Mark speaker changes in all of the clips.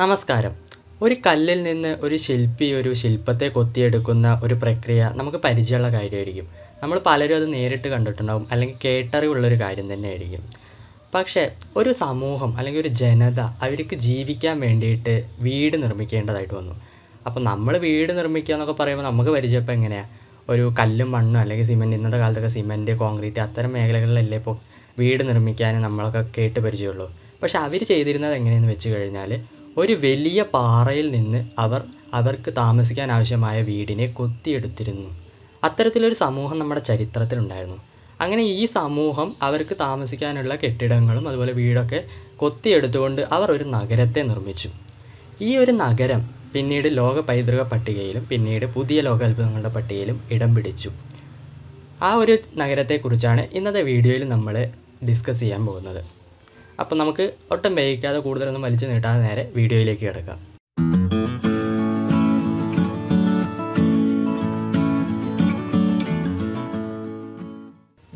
Speaker 1: നമസ്കാരം ഒരു കല്ലിൽ നിന്ന് ഒരു ശില്പി ഒരു ശില്പത്തെ കൊത്തിയെടുക്കുന്ന ഒരു പ്രക്രിയ നമുക്ക് പരിചയമുള്ള കാര്യമായിരിക്കും നമ്മൾ പലരും അത് നേരിട്ട് കണ്ടിട്ടുണ്ടാകും അല്ലെങ്കിൽ കേട്ടറിവുള്ളൊരു കാര്യം തന്നെയായിരിക്കും പക്ഷേ ഒരു സമൂഹം അല്ലെങ്കിൽ ഒരു ജനത അവർക്ക് ജീവിക്കാൻ വേണ്ടിയിട്ട് വീട് നിർമ്മിക്കേണ്ടതായിട്ട് വന്നു അപ്പോൾ നമ്മൾ വീട് നിർമ്മിക്കുക എന്നൊക്കെ പറയുമ്പോൾ നമുക്ക് പരിചയപ്പം എങ്ങനെയാണ് ഒരു കല്ലും മണ്ണും അല്ലെങ്കിൽ സിമെൻറ്റ് ഇന്നത്തെ കാലത്തൊക്കെ സിമെൻറ്റ് കോൺക്രീറ്റ് അത്തരം മേഖലകളിലല്ലേ ഇപ്പോൾ വീട് നിർമ്മിക്കാൻ നമ്മളൊക്കെ കേട്ട് പരിചയമുള്ളൂ പക്ഷേ അവർ ചെയ്തിരുന്നത് എങ്ങനെയെന്ന് വെച്ച് കഴിഞ്ഞാൽ ഒരു വലിയ പാറയിൽ നിന്ന് അവർ അവർക്ക് താമസിക്കാൻ ആവശ്യമായ വീടിനെ കൊത്തിയെടുത്തിരുന്നു അത്തരത്തിലൊരു സമൂഹം നമ്മുടെ ചരിത്രത്തിലുണ്ടായിരുന്നു അങ്ങനെ ഈ സമൂഹം അവർക്ക് താമസിക്കാനുള്ള കെട്ടിടങ്ങളും അതുപോലെ വീടൊക്കെ കൊത്തിയെടുത്തുകൊണ്ട് അവർ ഒരു നഗരത്തെ നിർമ്മിച്ചു ഈ ഒരു നഗരം പിന്നീട് ലോക പൈതൃക പട്ടികയിലും പിന്നീട് പുതിയ ലോകാത്ഭുതങ്ങളുടെ പട്ടികയിലും ഇടം പിടിച്ചു ആ ഒരു നഗരത്തെക്കുറിച്ചാണ് ഇന്നത്തെ വീഡിയോയിൽ നമ്മൾ ഡിസ്കസ് ചെയ്യാൻ പോകുന്നത് അപ്പം നമുക്ക് ഒട്ടും വൈകിക്കാതെ കൂടുതലൊന്നും വലിച്ചു നീട്ടാതെ നേരെ വീഡിയോയിലേക്ക് കിടക്കാം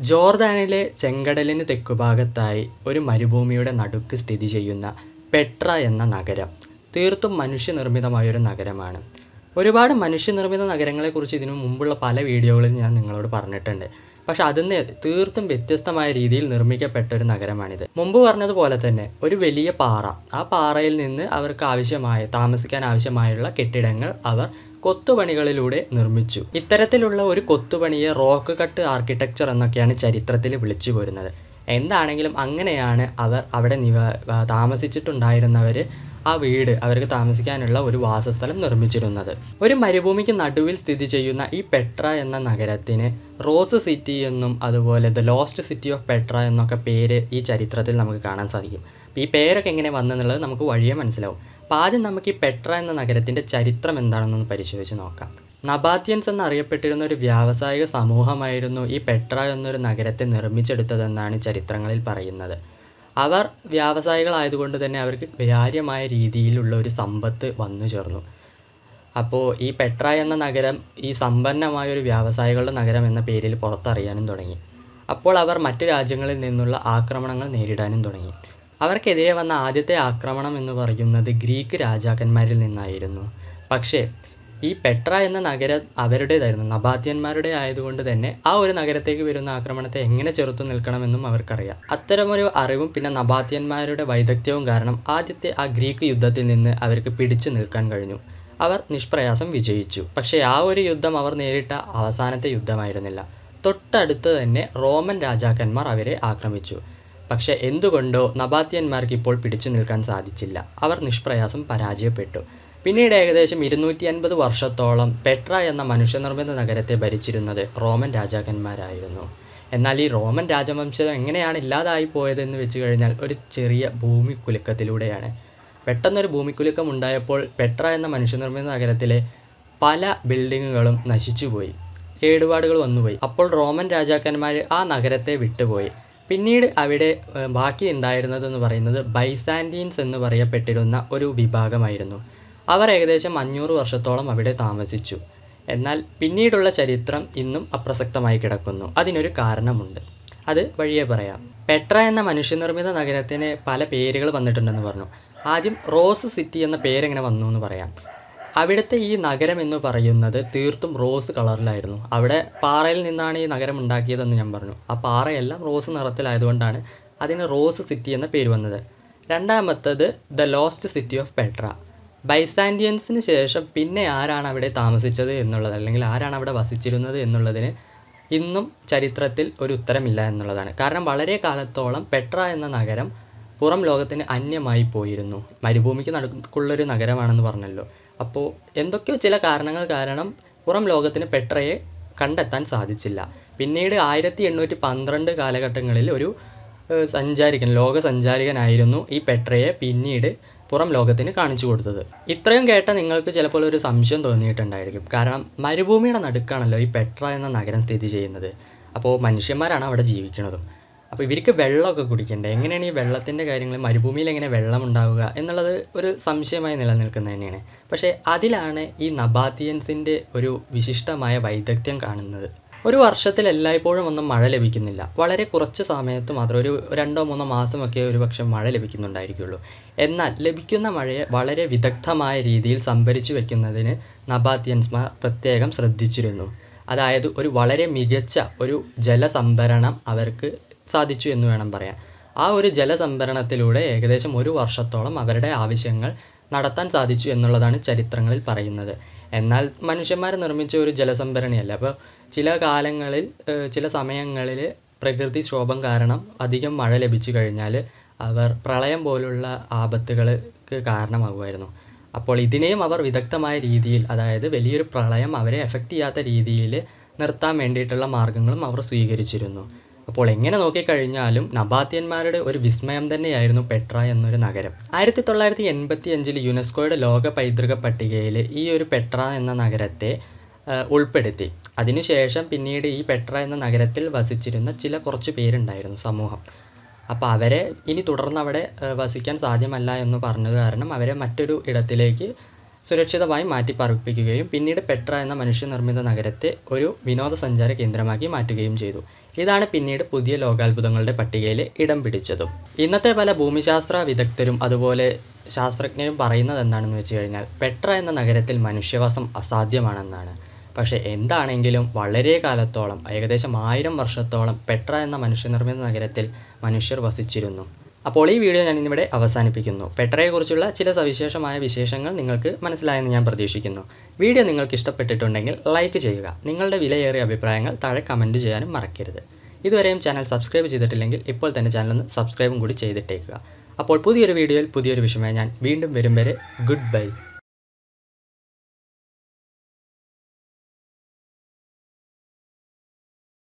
Speaker 1: ജോർദാനിലെ ചെങ്കടലിന് തെക്കുഭാഗത്തായി ഒരു മരുഭൂമിയുടെ നടുക്ക് സ്ഥിതി ചെയ്യുന്ന പെട്ര എന്ന നഗരം തീർത്തും മനുഷ്യനിർമ്മിതമായൊരു നഗരമാണ് ഒരുപാട് മനുഷ്യനിർമ്മിത നഗരങ്ങളെക്കുറിച്ച് ഇതിനു മുമ്പുള്ള പല വീഡിയോകളിൽ ഞാൻ നിങ്ങളോട് പറഞ്ഞിട്ടുണ്ട് പക്ഷെ അതിന് തീർത്തും വ്യത്യസ്തമായ രീതിയിൽ നിർമ്മിക്കപ്പെട്ട ഒരു നഗരമാണിത് മുമ്പ് പറഞ്ഞതുപോലെ തന്നെ ഒരു വലിയ പാറ ആ പാറയിൽ നിന്ന് അവർക്ക് ആവശ്യമായ താമസിക്കാൻ ആവശ്യമായുള്ള കെട്ടിടങ്ങൾ അവർ കൊത്തുപണികളിലൂടെ നിർമ്മിച്ചു ഇത്തരത്തിലുള്ള ഒരു കൊത്തുപണിയെ റോക്ക് കട്ട് ആർക്കിടെക്ചർ എന്നൊക്കെയാണ് ചരിത്രത്തിൽ വിളിച്ചു പോരുന്നത് എന്താണെങ്കിലും അങ്ങനെയാണ് അവർ അവിടെ നിവ താമസിച്ചിട്ടുണ്ടായിരുന്നവർ ആ വീട് അവർക്ക് താമസിക്കാനുള്ള ഒരു വാസസ്ഥലം നിർമ്മിച്ചിരുന്നത് ഒരു മരുഭൂമിക്ക് നടുവിൽ സ്ഥിതി ചെയ്യുന്ന ഈ പെട്ര എന്ന നഗരത്തിന് റോസ് സിറ്റി എന്നും അതുപോലെ the lost city of Petra എന്നൊക്കെ പേര് ഈ ചരിത്രത്തിൽ നമുക്ക് കാണാൻ സാധിക്കും ഈ പേരൊക്കെ എങ്ങനെ വന്നെന്നുള്ളത് നമുക്ക് വഴിയെ മനസ്സിലാവും അപ്പോൾ ആദ്യം നമുക്ക് ഈ പെട്ര എന്ന നഗരത്തിൻ്റെ ചരിത്രം എന്താണെന്നൊന്ന് പരിശോധിച്ച് നോക്കാം നബാത്തിയൻസ് എന്നറിയപ്പെട്ടിരുന്ന ഒരു വ്യാവസായിക സമൂഹമായിരുന്നു ഈ പെട്ര എന്നൊരു നഗരത്തെ നിർമ്മിച്ചെടുത്തതെന്നാണ് ചരിത്രങ്ങളിൽ പറയുന്നത് അവർ വ്യാവസായികളായതുകൊണ്ട് തന്നെ അവർക്ക് വ്യാര്യമായ രീതിയിലുള്ള ഒരു സമ്പത്ത് വന്നു ചേർന്നു അപ്പോൾ ഈ പെട്ര എന്ന നഗരം ഈ സമ്പന്നമായ ഒരു വ്യാവസായികളുടെ നഗരം എന്ന പേരിൽ പുറത്തറിയാനും തുടങ്ങി അപ്പോൾ അവർ മറ്റു രാജ്യങ്ങളിൽ നിന്നുള്ള ആക്രമണങ്ങൾ നേരിടാനും തുടങ്ങി അവർക്കെതിരെ വന്ന ആദ്യത്തെ ആക്രമണം എന്ന് പറയുന്നത് ഗ്രീക്ക് രാജാക്കന്മാരിൽ നിന്നായിരുന്നു പക്ഷേ ഈ പെട്ര എന്ന നഗരം അവരുടേതായിരുന്നു നബാദ്യന്മാരുടെ ആയതുകൊണ്ട് തന്നെ ആ ഒരു നഗരത്തേക്ക് വരുന്ന ആക്രമണത്തെ എങ്ങനെ ചെറുത്തു നിൽക്കണമെന്നും അവർക്കറിയാം അത്തരമൊരു അറിവും പിന്നെ നബാദ്യന്മാരുടെ വൈദഗ്ധ്യവും കാരണം ആദ്യത്തെ ആ ഗ്രീക്ക് യുദ്ധത്തിൽ നിന്ന് അവർക്ക് പിടിച്ചു നിൽക്കാൻ കഴിഞ്ഞു അവർ നിഷ്പ്രയാസം വിജയിച്ചു പക്ഷേ ആ ഒരു യുദ്ധം അവർ നേരിട്ട അവസാനത്തെ യുദ്ധമായിരുന്നില്ല തൊട്ടടുത്ത് തന്നെ റോമൻ രാജാക്കന്മാർ അവരെ ആക്രമിച്ചു പക്ഷേ എന്തുകൊണ്ടോ നബാത്യന്മാർക്ക് ഇപ്പോൾ പിടിച്ചു നിൽക്കാൻ സാധിച്ചില്ല അവർ നിഷ്പ്രയാസം പരാജയപ്പെട്ടു പിന്നീട് ഏകദേശം ഇരുന്നൂറ്റി അൻപത് വർഷത്തോളം പെട്ര എന്ന മനുഷ്യനിർമ്മിത നഗരത്തെ ഭരിച്ചിരുന്നത് റോമൻ രാജാക്കന്മാരായിരുന്നു എന്നാൽ ഈ റോമൻ രാജവംശം എങ്ങനെയാണ് ഇല്ലാതായി പോയതെന്ന് വെച്ച് കഴിഞ്ഞാൽ ഒരു ചെറിയ ഭൂമിക്കുലുക്കത്തിലൂടെയാണ് പെട്ടെന്നൊരു ഭൂമിക്കുലുക്കം ഉണ്ടായപ്പോൾ പെട്ര എന്ന മനുഷ്യനിർമ്മിത നഗരത്തിലെ പല ബിൽഡിങ്ങുകളും നശിച്ചുപോയി കേടുപാടുകൾ വന്നുപോയി അപ്പോൾ റോമൻ രാജാക്കന്മാർ ആ നഗരത്തെ വിട്ടുപോയി പിന്നീട് അവിടെ ബാക്കി ഉണ്ടായിരുന്നതെന്ന് പറയുന്നത് ബൈസാൻറ്റീൻസ് എന്ന് പറയപ്പെട്ടിരുന്ന ഒരു വിഭാഗമായിരുന്നു അവർ ഏകദേശം അഞ്ഞൂറ് വർഷത്തോളം അവിടെ താമസിച്ചു എന്നാൽ പിന്നീടുള്ള ചരിത്രം ഇന്നും അപ്രസക്തമായി കിടക്കുന്നു അതിനൊരു കാരണമുണ്ട് അത് വഴിയെ പറയാം പെട്ര എന്ന മനുഷ്യനിർമ്മിത നഗരത്തിന് പല പേരുകൾ വന്നിട്ടുണ്ടെന്ന് പറഞ്ഞു ആദ്യം റോസ് സിറ്റി എന്ന പേരെങ്ങനെ വന്നു എന്ന് പറയാം അവിടുത്തെ ഈ നഗരം എന്ന് പറയുന്നത് തീർത്തും റോസ് കളറിലായിരുന്നു അവിടെ പാറയിൽ നിന്നാണ് ഈ നഗരം ഉണ്ടാക്കിയതെന്ന് ഞാൻ പറഞ്ഞു ആ പാറയെല്ലാം റോസ് നിറത്തിലായതുകൊണ്ടാണ് അതിന് റോസ് സിറ്റി എന്ന പേര് വന്നത് രണ്ടാമത്തത് the lost city of Petra ബൈസാൻഡിയൻസിന് ശേഷം പിന്നെ ആരാണ് അവിടെ താമസിച്ചത് എന്നുള്ളത് അല്ലെങ്കിൽ ആരാണ് അവിടെ വസിച്ചിരുന്നത് എന്നുള്ളതിന് ഇന്നും ചരിത്രത്തിൽ ഒരു ഉത്തരമില്ല എന്നുള്ളതാണ് കാരണം വളരെ കാലത്തോളം പെട്ര എന്ന നഗരം പുറം ലോകത്തിന് അന്യമായി പോയിരുന്നു മരുഭൂമിക്ക് നടക്കുള്ളൊരു നഗരമാണെന്ന് പറഞ്ഞല്ലോ അപ്പോൾ എന്തൊക്കെയോ ചില കാരണങ്ങൾ കാരണം പുറം ലോകത്തിന് പെട്രയെ കണ്ടെത്താൻ സാധിച്ചില്ല പിന്നീട് ആയിരത്തി എണ്ണൂറ്റി പന്ത്രണ്ട് കാലഘട്ടങ്ങളിൽ ഒരു സഞ്ചാരികൻ ലോക സഞ്ചാരികനായിരുന്നു ഈ പെട്രയെ പിന്നീട് പുറം ലോകത്തിന് കാണിച്ചു കൊടുത്തത് ഇത്രയും കേട്ട നിങ്ങൾക്ക് ചിലപ്പോൾ ഒരു സംശയം തോന്നിയിട്ടുണ്ടായിരിക്കും കാരണം മരുഭൂമിയുടെ നടുക്കാണല്ലോ ഈ പെട്ര എന്ന നഗരം സ്ഥിതി ചെയ്യുന്നത് അപ്പോൾ മനുഷ്യന്മാരാണ് അവിടെ ജീവിക്കുന്നതും അപ്പോൾ ഇവർക്ക് വെള്ളമൊക്കെ കുടിക്കേണ്ടത് എങ്ങനെയാണ് ഈ വെള്ളത്തിൻ്റെ കാര്യങ്ങൾ മരുഭൂമിയിൽ എങ്ങനെ വെള്ളം ഉണ്ടാവുക എന്നുള്ളത് ഒരു സംശയമായി നിലനിൽക്കുന്നത് തന്നെയാണ് പക്ഷേ അതിലാണ് ഈ നബാത്തിയൻസിൻ്റെ ഒരു വിശിഷ്ടമായ വൈദഗ്ധ്യം കാണുന്നത് ഒരു വർഷത്തിൽ എല്ലായ്പ്പോഴും ഒന്നും മഴ ലഭിക്കുന്നില്ല വളരെ കുറച്ച് സമയത്ത് മാത്രം ഒരു രണ്ടോ മൂന്നോ മാസമൊക്കെ ഒരു പക്ഷേ മഴ ലഭിക്കുന്നുണ്ടായിരിക്കുള്ളൂ എന്നാൽ ലഭിക്കുന്ന മഴയെ വളരെ വിദഗ്ധമായ രീതിയിൽ സംഭരിച്ചു വയ്ക്കുന്നതിന് നബാത്യൻസ്മാർ പ്രത്യേകം ശ്രദ്ധിച്ചിരുന്നു അതായത് ഒരു വളരെ മികച്ച ഒരു ജലസംഭരണം അവർക്ക് സാധിച്ചു എന്ന് വേണം പറയാൻ ആ ഒരു ജലസംഭരണത്തിലൂടെ ഏകദേശം ഒരു വർഷത്തോളം അവരുടെ ആവശ്യങ്ങൾ നടത്താൻ സാധിച്ചു എന്നുള്ളതാണ് ചരിത്രങ്ങളിൽ പറയുന്നത് എന്നാൽ മനുഷ്യന്മാർ നിർമ്മിച്ച ഒരു ജലസംഭരണിയല്ല അപ്പോൾ ചില കാലങ്ങളിൽ ചില സമയങ്ങളിൽ പ്രകൃതി ക്ഷോഭം കാരണം അധികം മഴ ലഭിച്ചു കഴിഞ്ഞാൽ അവർ പ്രളയം പോലുള്ള ആപത്തുകൾക്ക് കാരണമാകുമായിരുന്നു അപ്പോൾ ഇതിനെയും അവർ വിദഗ്ധമായ രീതിയിൽ അതായത് വലിയൊരു പ്രളയം അവരെ എഫക്റ്റ് ചെയ്യാത്ത രീതിയിൽ നിർത്താൻ വേണ്ടിയിട്ടുള്ള മാർഗങ്ങളും അവർ സ്വീകരിച്ചിരുന്നു അപ്പോൾ എങ്ങനെ നോക്കിക്കഴിഞ്ഞാലും നബാത്തിയന്മാരുടെ ഒരു വിസ്മയം തന്നെയായിരുന്നു പെട്ര എന്നൊരു നഗരം ആയിരത്തി തൊള്ളായിരത്തി എൺപത്തി അഞ്ചിൽ യുനെസ്കോയുടെ ലോക പൈതൃക പട്ടികയിൽ ഈ ഒരു പെട്ര എന്ന നഗരത്തെ ഉൾപ്പെടുത്തി അതിനുശേഷം പിന്നീട് ഈ പെട്ര എന്ന നഗരത്തിൽ വസിച്ചിരുന്ന ചില കുറച്ച് പേരുണ്ടായിരുന്നു സമൂഹം അപ്പോൾ അവരെ ഇനി തുടർന്ന് അവിടെ വസിക്കാൻ സാധ്യമല്ല എന്ന് പറഞ്ഞത് കാരണം അവരെ മറ്റൊരു ഇടത്തിലേക്ക് സുരക്ഷിതമായി മാറ്റി പിന്നീട് പെട്ര എന്ന മനുഷ്യനിർമ്മിത നഗരത്തെ ഒരു വിനോദസഞ്ചാര കേന്ദ്രമാക്കി മാറ്റുകയും ചെയ്തു ഇതാണ് പിന്നീട് പുതിയ ലോകാത്ഭുതങ്ങളുടെ പട്ടികയിൽ ഇടം പിടിച്ചതും ഇന്നത്തെ പല ഭൂമിശാസ്ത്ര വിദഗ്ധരും അതുപോലെ ശാസ്ത്രജ്ഞരും പറയുന്നത് എന്താണെന്ന് വെച്ച് കഴിഞ്ഞാൽ പെട്ര എന്ന നഗരത്തിൽ മനുഷ്യവാസം അസാധ്യമാണെന്നാണ് പക്ഷേ എന്താണെങ്കിലും വളരെ കാലത്തോളം ഏകദേശം ആയിരം വർഷത്തോളം പെട്ര എന്ന മനുഷ്യനിർമ്മിത നഗരത്തിൽ മനുഷ്യർ വസിച്ചിരുന്നു അപ്പോൾ ഈ വീഡിയോ ഞാൻ ഇന്നിവിടെ അവസാനിപ്പിക്കുന്നു പെട്രയെക്കുറിച്ചുള്ള ചില സവിശേഷമായ വിശേഷങ്ങൾ നിങ്ങൾക്ക് മനസ്സിലായെന്ന് ഞാൻ പ്രതീക്ഷിക്കുന്നു വീഡിയോ നിങ്ങൾക്ക് ഇഷ്ടപ്പെട്ടിട്ടുണ്ടെങ്കിൽ ലൈക്ക് ചെയ്യുക നിങ്ങളുടെ വിലയേറിയ അഭിപ്രായങ്ങൾ താഴെ കമൻറ്റ് ചെയ്യാനും മറക്കരുത് ഇതുവരെയും ചാനൽ സബ്സ്ക്രൈബ് ചെയ്തിട്ടില്ലെങ്കിൽ ഇപ്പോൾ തന്നെ ചാനൽ ഒന്ന് സബ്സ്ക്രൈബും കൂടി ചെയ്തിട്ടേക്കുക അപ്പോൾ പുതിയൊരു വീഡിയോയിൽ പുതിയൊരു വിഷയമായി ഞാൻ വീണ്ടും വരും വരെ ഗുഡ് ബൈ